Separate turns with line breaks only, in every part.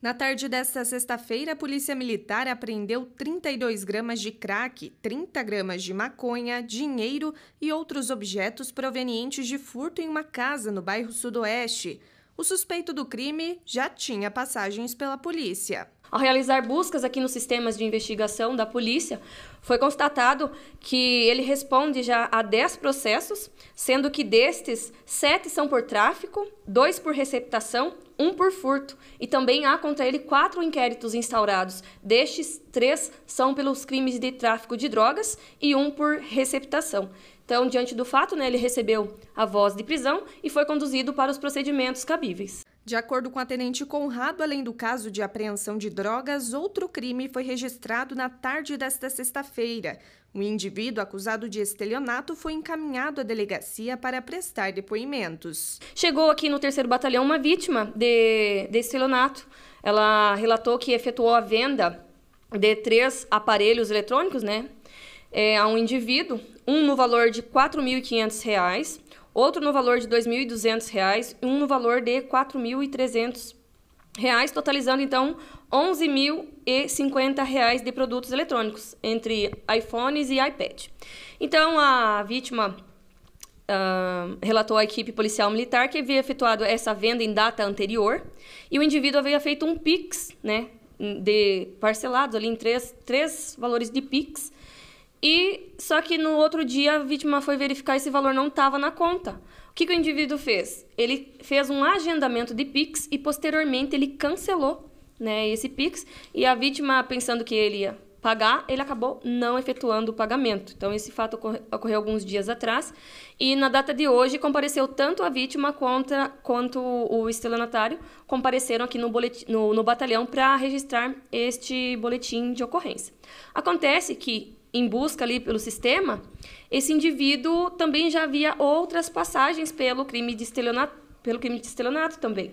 Na tarde desta sexta-feira, a Polícia Militar apreendeu 32 gramas de crack, 30 gramas de maconha, dinheiro e outros objetos provenientes de furto em uma casa no bairro Sudoeste. O suspeito do crime já tinha passagens pela polícia. Ao realizar buscas aqui nos sistemas de investigação da polícia, foi
constatado que ele responde já a 10 processos, sendo que destes, 7 são por tráfico, 2 por receptação, 1 por furto. E também há contra ele 4 inquéritos instaurados. Destes, 3 são pelos crimes de tráfico de drogas e 1 por receptação. Então, diante do fato, né, ele recebeu a voz de
prisão e foi conduzido para os procedimentos cabíveis. De acordo com a tenente Conrado, além do caso de apreensão de drogas, outro crime foi registrado na tarde desta sexta-feira. O indivíduo acusado de estelionato foi encaminhado à delegacia para prestar depoimentos.
Chegou aqui no terceiro batalhão uma vítima de, de estelionato. Ela relatou que efetuou a venda de três aparelhos eletrônicos, né? É, a um indivíduo, um no valor de R$ 4.500 outro no valor de R$ 2.200 e um no valor de R$ 4.300, totalizando então R$ 11.050 de produtos eletrônicos, entre iPhones e iPad. Então, a vítima Uh, relatou à equipe policial militar que havia efetuado essa venda em data anterior e o indivíduo havia feito um PIX, né, de parcelados ali em três, três valores de PIX e só que no outro dia a vítima foi verificar esse valor não estava na conta. O que, que o indivíduo fez? Ele fez um agendamento de Pix e posteriormente ele cancelou né, esse Pix. E a vítima, pensando que ele ia pagar, ele acabou não efetuando o pagamento. Então, esse fato ocorre, ocorreu alguns dias atrás. E na data de hoje, compareceu tanto a vítima contra, quanto o estelionatário, compareceram aqui no, bolet no, no batalhão para registrar este boletim de ocorrência. Acontece que, em busca ali pelo sistema, esse indivíduo também já havia outras passagens pelo crime de estelionato, pelo crime de estelionato também.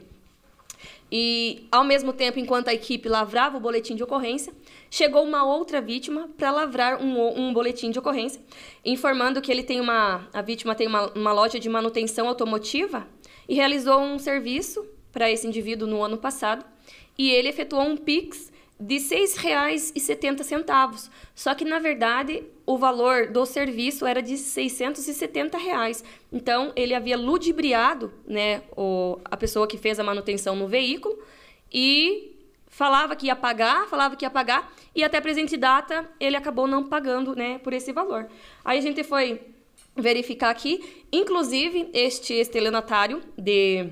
E, ao mesmo tempo, enquanto a equipe lavrava o boletim de ocorrência, chegou uma outra vítima para lavrar um, um, boletim de ocorrência, informando que ele tem uma, a vítima tem uma, uma loja de manutenção automotiva e realizou um serviço para esse indivíduo no ano passado. E ele efetuou um PIX de R$ 6,70. Só que, na verdade, o valor do serviço era de R$ 670. Reais. Então, ele havia ludibriado né, o, a pessoa que fez a manutenção no veículo e falava que ia pagar, falava que ia pagar, e até presente data ele acabou não pagando né, por esse valor. Aí a gente foi verificar aqui, inclusive, este estelionatário de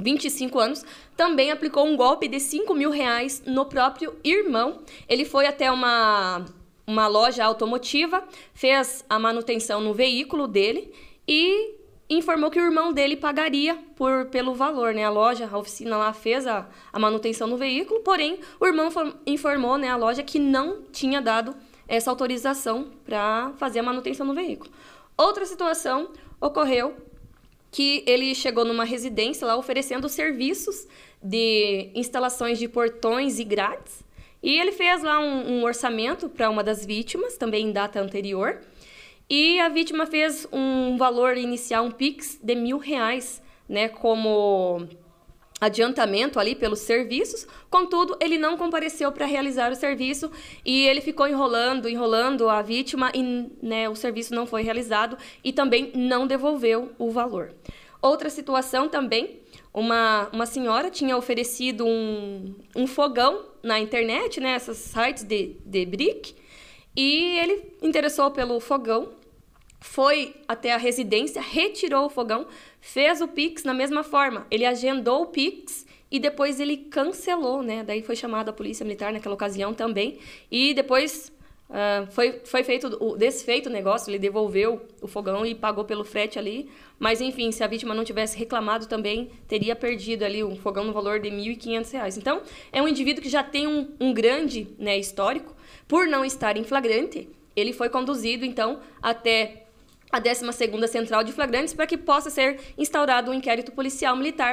25 anos, também aplicou um golpe de 5 mil reais no próprio irmão. Ele foi até uma, uma loja automotiva, fez a manutenção no veículo dele e informou que o irmão dele pagaria por, pelo valor, né? A loja, a oficina lá fez a, a manutenção no veículo, porém o irmão informou né, a loja que não tinha dado essa autorização para fazer a manutenção no veículo. Outra situação ocorreu que ele chegou numa residência lá oferecendo serviços de instalações de portões e grades. E ele fez lá um, um orçamento para uma das vítimas, também em data anterior. E a vítima fez um valor inicial, um PIX, de mil reais, né? Como adiantamento ali pelos serviços, contudo, ele não compareceu para realizar o serviço e ele ficou enrolando, enrolando a vítima e né, o serviço não foi realizado e também não devolveu o valor. Outra situação também, uma, uma senhora tinha oferecido um, um fogão na internet, né, essas sites de, de brick, e ele interessou pelo fogão foi até a residência, retirou o fogão, fez o Pix na mesma forma. Ele agendou o Pix e depois ele cancelou, né? Daí foi chamada a polícia militar naquela ocasião também. E depois uh, foi, foi feito o desfeito o negócio, ele devolveu o fogão e pagou pelo frete ali. Mas enfim, se a vítima não tivesse reclamado também, teria perdido ali um fogão no valor de R$ 1.500. Então, é um indivíduo que já tem um, um grande né, histórico. Por não estar em flagrante, ele foi conduzido, então, até a 12ª Central de Flagrantes para que possa ser instaurado um inquérito policial militar